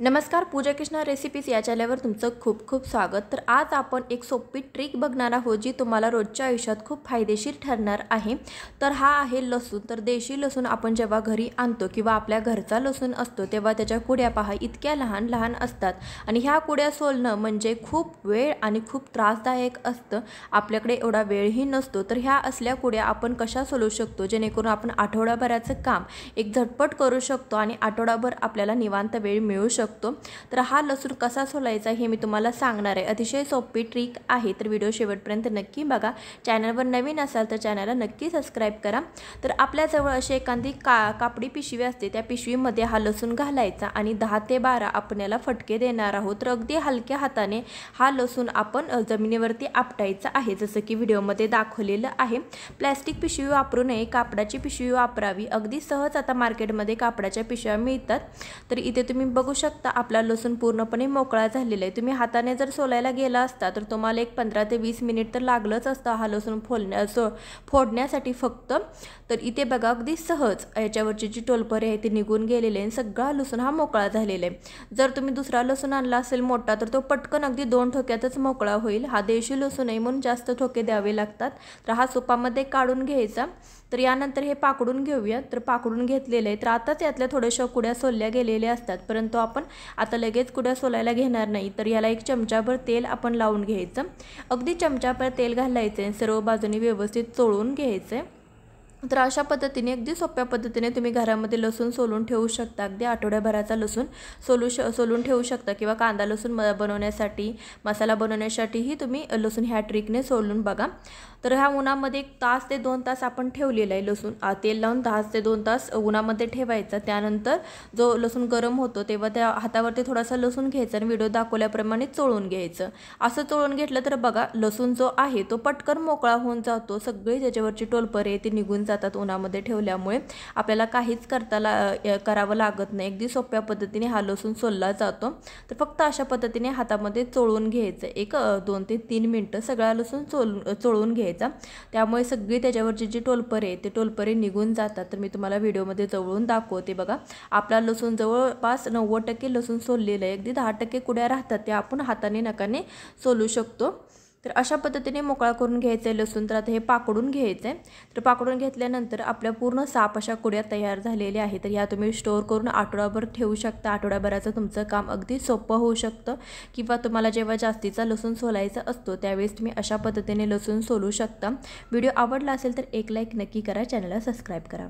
नमस्कार पूजा कृष्णा रेसिपीज या चॅनलवर तुमचं खूप खूप स्वागत तर आज आपण एक सोपी ट्रिक बघणार आहोत जी तुम्हाला रोजच्या आयुष्यात खूप फायदेशीर ठरणार आहे तर हा आहे लसूण तर देशी लसूण आपण जेव्हा घरी आणतो किंवा आपल्या घरचा लसूण असतो तेव्हा त्याच्या कुड्या पहा इतक्या लहान लहान असतात आणि ह्या कुड्या सोलणं म्हणजे खूप वेळ आणि खूप त्रासदायक असतं आपल्याकडे एवढा वेळही नसतो तर ह्या असल्या कुड्या आपण कशा सोलू शकतो जेणेकरून आपण आठवड्याभराचं काम एक झटपट करू शकतो आणि आठवडाभर आपल्याला निवांत वेळ मिळू शकतो शकतो तर हा लसूण कसा सोलायचा हे मी तुम्हाला सांगणार आहे अतिशय सोपी ट्रिक आहे तर व्हिडिओ शेवटपर्यंत नक्की बघा चॅनलवर नवीन असाल तर चॅनलला नक्की सबस्क्राईब करा तर आपल्याजवळ अशी एखादी का कापडी पिशवी असते त्या पिशवीमध्ये हा लसूण घालायचा आणि दहा ते बारा आपल्याला फटके देणार आहोत तर अगदी हलक्या हाताने हा लसूण आपण जमिनीवरती आपटायचा आहे जसं की व्हिडिओमध्ये दाखवलेलं आहे प्लॅस्टिक पिशवी वापरू नये कापडाची पिशवी वापरावी अगदी सहज आता मार्केटमध्ये कापडाच्या पिशव्या मिळतात तर इथे तुम्ही बघू शकता शकता आपला लसूण पूर्णपणे मोकळा झालेला आहे तुम्ही हाताने जर सोलायला गेला असता तर तुम्हाला एक पंधरा ते वीस मिनिट तर लागलंच असतं हा लसूण फोलण्या सो फोडण्यासाठी फक्त तर इथे बघा अगदी सहज याच्यावरची जी टोलपरे आहे ती निघून गेलेली आहे सगळा लसूण हा मोकळा झालेला आहे जर तुम्ही दुसरा लसूण आणला असेल मोठा तर तो पटकन अगदी दोन ठोक्यातच मोकळा होईल हा देशी लसूण आहे म्हणून जास्त ठोके द्यावे लागतात तर हा सुपामध्ये काढून घ्यायचा तर यानंतर हे पाकडून घेऊया तर पाकडून घेतलेलं आहे तर आताच यातल्या थोड्याशा कुड्या सोलल्या गेलेल्या असतात परंतु आपण आता लगेच कुडा सोलायला घेणार नाही तर याला एक चमचाभर तेल आपण लावून घ्यायचं अगदी चमचाभर तेल घालायचं सर्व बाजूने व्यवस्थित चोळून घ्यायचं तर अशा पद्धतीने अगदी सोप्या पद्धतीने तुम्ही घरामध्ये लसूण सोलून ठेवू शकता अगदी आठवड्याभराचा लसूण सोलू श सोलून ठेवू शकता किंवा कांदा लसूण म बनवण्यासाठी मसाला बनवण्यासाठीही तुम्ही लसूण ह्या ट्रिकने सोलून बघा तर ह्या उन्हामध्ये एक तास ते दोन तास आपण ठेवलेला आहे लसूण तेल लावून तास ते दोन तास उन्हामध्ये ठेवायचा त्यानंतर जो लसूण गरम होतो तेव्हा त्या हातावरती थोडासा लसूण घ्यायचा आणि व्हिडिओ दाखवल्याप्रमाणे चोळून घ्यायचं असं चोळून घेतलं तर बघा लसूण जो आहे तो पटकन मोकळा होऊन जातो सगळी त्याच्यावरची टोलपरे ते निघून जातात जातात उन्हामध्ये ठेवल्यामुळे आपल्याला काहीच करता ला करावं लागत नाही अगदी सोप्या पद्धतीने हा लसूण सोलला जातो तर फक्त अशा पद्धतीने हातामध्ये चोळून घ्यायचं एक दोन ते तीन मिनटं सगळा लसूण चोल चोळून घ्यायचा त्यामुळे सगळी त्याच्यावरची जी टोलपरे आहे ते टोलपरे निघून जातात तर मी तुम्हाला व्हिडिओमध्ये जवळून दाखवते बघा आपला लसूण जवळपास नव्वद टक्के लसूण सोललेलं आहे अगदी दहा टक्के कुड्या राहतात त्या आपण हाताने नकाने सोलू शकतो तर अशा पद्धतीने मोकळा करून घ्यायचं आहे लसूण तर आता हे पाकडून घ्यायचं आहे तर पाकडून घेतल्यानंतर आपल्या पूर्ण साप अशा कुड्या तयार झालेल्या आहेत तर ह्या तुम्ही स्टोअर करून आठवडाभर ठेवू शकता आठवड्याभराचं तुमचं काम अगदी सोपं होऊ शकतं किंवा तुम्हाला जेव्हा जास्तीचा लसूण सोलायचा असतो त्यावेळेस तुम्ही अशा पद्धतीने लसूण सोलू शकता व्हिडिओ आवडला असेल तर एक लाईक नक्की करा चॅनलला सबस्क्राईब करा